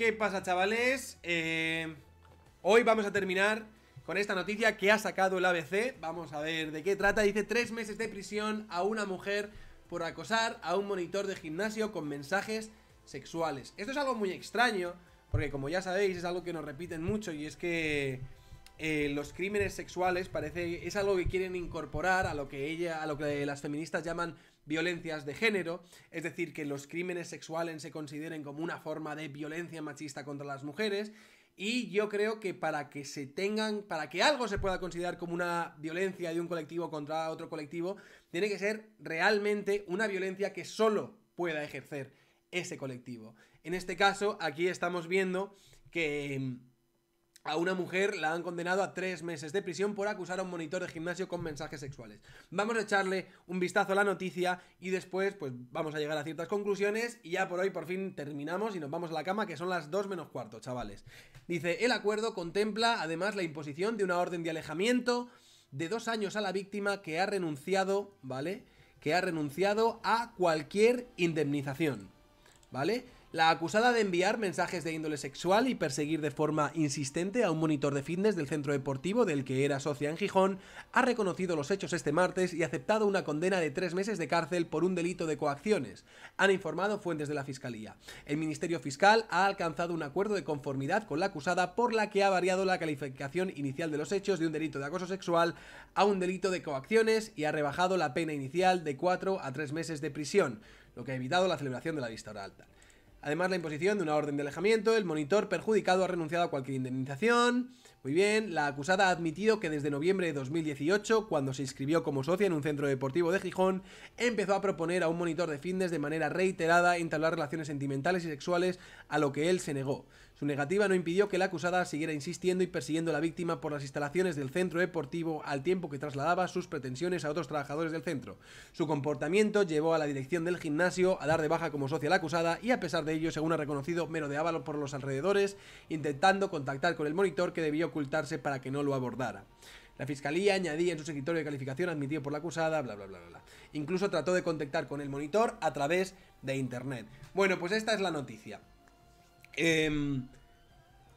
¿Qué pasa, chavales? Eh, hoy vamos a terminar con esta noticia que ha sacado el ABC. Vamos a ver de qué trata. Dice tres meses de prisión a una mujer por acosar a un monitor de gimnasio con mensajes sexuales. Esto es algo muy extraño, porque como ya sabéis, es algo que nos repiten mucho y es que eh, los crímenes sexuales parece es algo que quieren incorporar a lo que ella, a lo que las feministas llaman violencias de género, es decir, que los crímenes sexuales se consideren como una forma de violencia machista contra las mujeres, y yo creo que para que se tengan, para que algo se pueda considerar como una violencia de un colectivo contra otro colectivo, tiene que ser realmente una violencia que solo pueda ejercer ese colectivo. En este caso, aquí estamos viendo que a una mujer la han condenado a tres meses de prisión por acusar a un monitor de gimnasio con mensajes sexuales. Vamos a echarle un vistazo a la noticia y después pues vamos a llegar a ciertas conclusiones y ya por hoy por fin terminamos y nos vamos a la cama que son las dos menos cuarto, chavales. Dice, el acuerdo contempla además la imposición de una orden de alejamiento de dos años a la víctima que ha renunciado, ¿vale? Que ha renunciado a cualquier indemnización, ¿vale? La acusada de enviar mensajes de índole sexual y perseguir de forma insistente a un monitor de fitness del centro deportivo del que era socia en Gijón ha reconocido los hechos este martes y ha aceptado una condena de tres meses de cárcel por un delito de coacciones, han informado fuentes de la Fiscalía. El Ministerio Fiscal ha alcanzado un acuerdo de conformidad con la acusada por la que ha variado la calificación inicial de los hechos de un delito de acoso sexual a un delito de coacciones y ha rebajado la pena inicial de cuatro a tres meses de prisión, lo que ha evitado la celebración de la vista oral. Además, la imposición de una orden de alejamiento, el monitor perjudicado ha renunciado a cualquier indemnización. Muy bien, la acusada ha admitido que desde noviembre de 2018, cuando se inscribió como socia en un centro deportivo de Gijón, empezó a proponer a un monitor de fitness de manera reiterada entablar relaciones sentimentales y sexuales, a lo que él se negó. Su negativa no impidió que la acusada siguiera insistiendo y persiguiendo a la víctima por las instalaciones del centro deportivo al tiempo que trasladaba sus pretensiones a otros trabajadores del centro. Su comportamiento llevó a la dirección del gimnasio a dar de baja como socia a la acusada y a pesar de ello, según ha reconocido, merodeaba por los alrededores intentando contactar con el monitor que debía ocultarse para que no lo abordara. La fiscalía añadía en su escritorio de calificación admitido por la acusada, bla, bla, bla, bla. Incluso trató de contactar con el monitor a través de internet. Bueno, pues esta es la noticia. Em,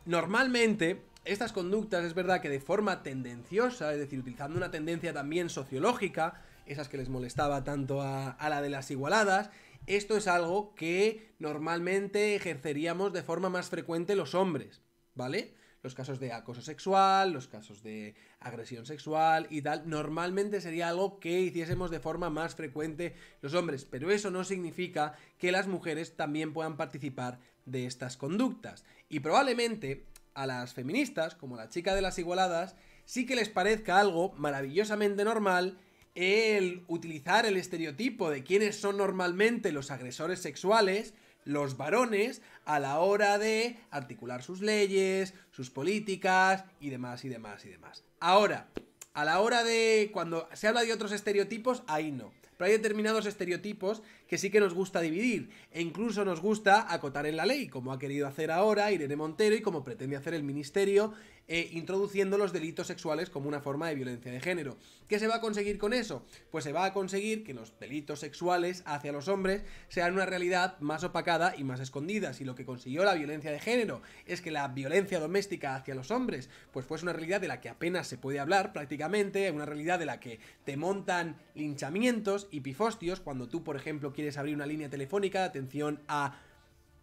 normalmente, estas conductas es verdad que de forma tendenciosa, es decir, utilizando una tendencia también sociológica, esas que les molestaba tanto a la de las igualadas, esto es algo que normalmente ejerceríamos de forma más frecuente los hombres, ¿vale? los casos de acoso sexual, los casos de agresión sexual y tal, normalmente sería algo que hiciésemos de forma más frecuente los hombres, pero eso no significa que las mujeres también puedan participar de estas conductas. Y probablemente a las feministas, como la chica de las igualadas, sí que les parezca algo maravillosamente normal el utilizar el estereotipo de quiénes son normalmente los agresores sexuales los varones a la hora de articular sus leyes, sus políticas y demás y demás y demás. Ahora, a la hora de cuando se habla de otros estereotipos, ahí no hay determinados estereotipos que sí que nos gusta dividir e incluso nos gusta acotar en la ley, como ha querido hacer ahora Irene Montero y como pretende hacer el Ministerio, eh, introduciendo los delitos sexuales como una forma de violencia de género. ¿Qué se va a conseguir con eso? Pues se va a conseguir que los delitos sexuales hacia los hombres sean una realidad más opacada y más escondida. Si lo que consiguió la violencia de género es que la violencia doméstica hacia los hombres, pues fue una realidad de la que apenas se puede hablar prácticamente, una realidad de la que te montan linchamientos y pifostios, cuando tú, por ejemplo, quieres abrir una línea telefónica de atención a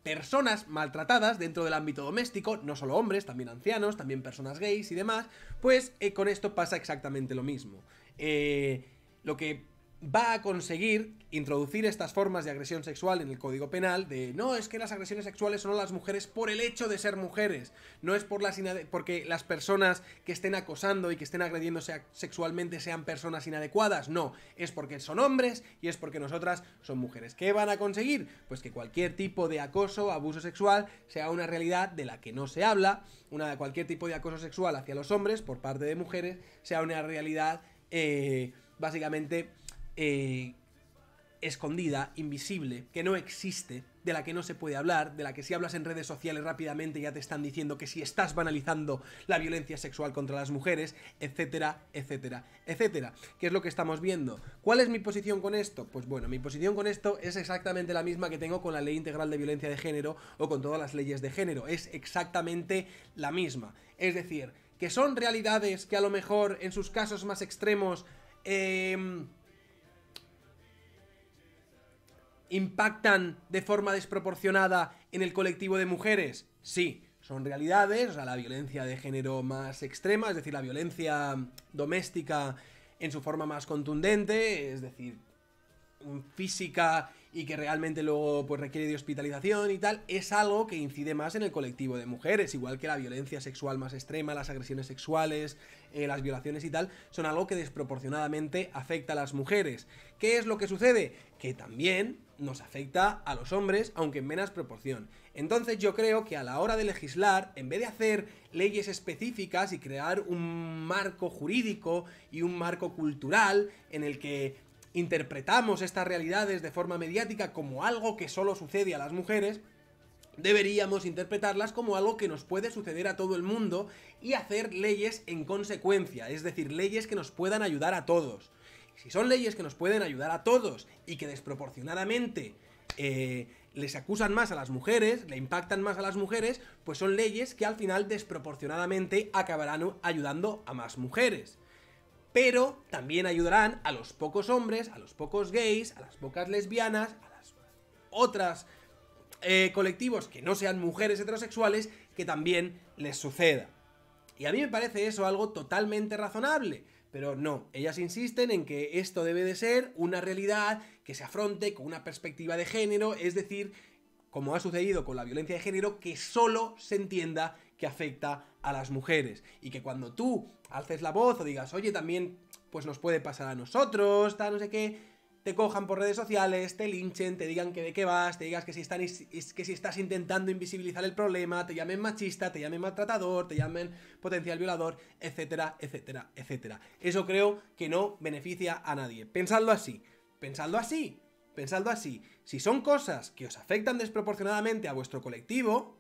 personas maltratadas dentro del ámbito doméstico, no solo hombres, también ancianos, también personas gays y demás, pues eh, con esto pasa exactamente lo mismo. Eh, lo que va a conseguir introducir estas formas de agresión sexual en el Código Penal de no es que las agresiones sexuales son a las mujeres por el hecho de ser mujeres, no es por las porque las personas que estén acosando y que estén agrediéndose sexualmente sean personas inadecuadas, no, es porque son hombres y es porque nosotras son mujeres. ¿Qué van a conseguir? Pues que cualquier tipo de acoso, abuso sexual sea una realidad de la que no se habla, una cualquier tipo de acoso sexual hacia los hombres por parte de mujeres sea una realidad eh, básicamente eh, escondida, invisible, que no existe, de la que no se puede hablar, de la que si hablas en redes sociales rápidamente ya te están diciendo que si estás banalizando la violencia sexual contra las mujeres, etcétera, etcétera, etcétera. ¿Qué es lo que estamos viendo? ¿Cuál es mi posición con esto? Pues bueno, mi posición con esto es exactamente la misma que tengo con la Ley Integral de Violencia de Género o con todas las leyes de género, es exactamente la misma. Es decir, que son realidades que a lo mejor en sus casos más extremos... Eh, impactan de forma desproporcionada en el colectivo de mujeres? Sí, son realidades, o la violencia de género más extrema, es decir, la violencia doméstica en su forma más contundente, es decir, física y que realmente luego pues requiere de hospitalización y tal, es algo que incide más en el colectivo de mujeres, igual que la violencia sexual más extrema, las agresiones sexuales, eh, las violaciones y tal, son algo que desproporcionadamente afecta a las mujeres. ¿Qué es lo que sucede? Que también nos afecta a los hombres, aunque en menos proporción. Entonces yo creo que a la hora de legislar, en vez de hacer leyes específicas y crear un marco jurídico y un marco cultural en el que interpretamos estas realidades de forma mediática como algo que solo sucede a las mujeres, deberíamos interpretarlas como algo que nos puede suceder a todo el mundo y hacer leyes en consecuencia, es decir, leyes que nos puedan ayudar a todos. Si son leyes que nos pueden ayudar a todos y que desproporcionadamente eh, les acusan más a las mujeres, le impactan más a las mujeres, pues son leyes que al final desproporcionadamente acabarán ayudando a más mujeres pero también ayudarán a los pocos hombres, a los pocos gays, a las pocas lesbianas, a las otras eh, colectivos que no sean mujeres heterosexuales, que también les suceda. Y a mí me parece eso algo totalmente razonable. Pero no, ellas insisten en que esto debe de ser una realidad que se afronte con una perspectiva de género, es decir, como ha sucedido con la violencia de género, que solo se entienda que afecta a las mujeres. Y que cuando tú alces la voz o digas, oye, también pues nos puede pasar a nosotros, no sé qué, te cojan por redes sociales, te linchen, te digan que de qué vas, te digas que si, que si estás intentando invisibilizar el problema, te llamen machista, te llamen maltratador, te llamen potencial violador, etcétera, etcétera, etcétera. Eso creo que no beneficia a nadie. Pensadlo así, pensadlo así, Pensando así, si son cosas que os afectan desproporcionadamente a vuestro colectivo,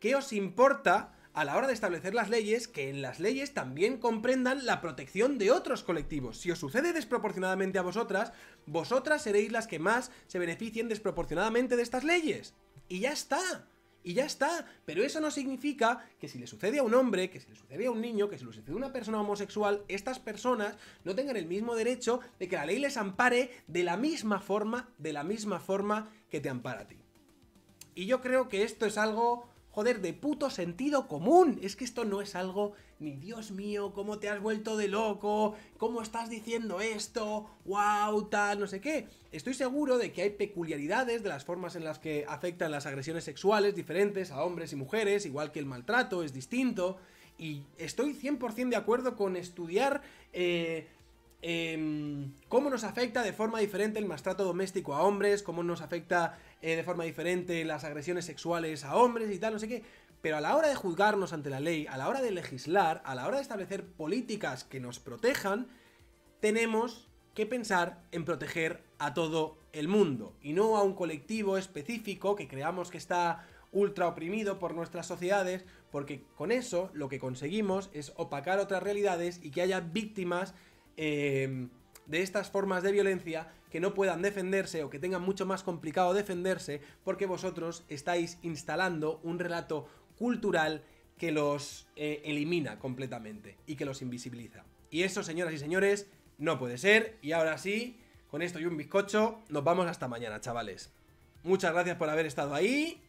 ¿qué os importa a la hora de establecer las leyes que en las leyes también comprendan la protección de otros colectivos. Si os sucede desproporcionadamente a vosotras, vosotras seréis las que más se beneficien desproporcionadamente de estas leyes. Y ya está y ya está. Pero eso no significa que si le sucede a un hombre, que si le sucede a un niño, que si le sucede a una persona homosexual, estas personas no tengan el mismo derecho de que la ley les ampare de la misma forma, de la misma forma que te ampara a ti. Y yo creo que esto es algo joder, de puto sentido común. Es que esto no es algo, ni Dios mío, cómo te has vuelto de loco, cómo estás diciendo esto, wow, tal, no sé qué. Estoy seguro de que hay peculiaridades de las formas en las que afectan las agresiones sexuales diferentes a hombres y mujeres, igual que el maltrato es distinto. Y estoy 100% de acuerdo con estudiar eh, Em, cómo nos afecta de forma diferente el maltrato doméstico a hombres, cómo nos afecta eh, de forma diferente las agresiones sexuales a hombres y tal, no sé qué. Pero a la hora de juzgarnos ante la ley, a la hora de legislar, a la hora de establecer políticas que nos protejan, tenemos que pensar en proteger a todo el mundo y no a un colectivo específico que creamos que está ultra oprimido por nuestras sociedades, porque con eso lo que conseguimos es opacar otras realidades y que haya víctimas Em, de estas formas de violencia que no puedan defenderse o que tengan mucho más complicado defenderse porque vosotros estáis instalando un relato cultural que los eh, elimina completamente y que los invisibiliza. Y eso, señoras y señores, no puede ser. Y ahora sí, con esto y un bizcocho, nos vamos hasta mañana, chavales. Muchas gracias por haber estado ahí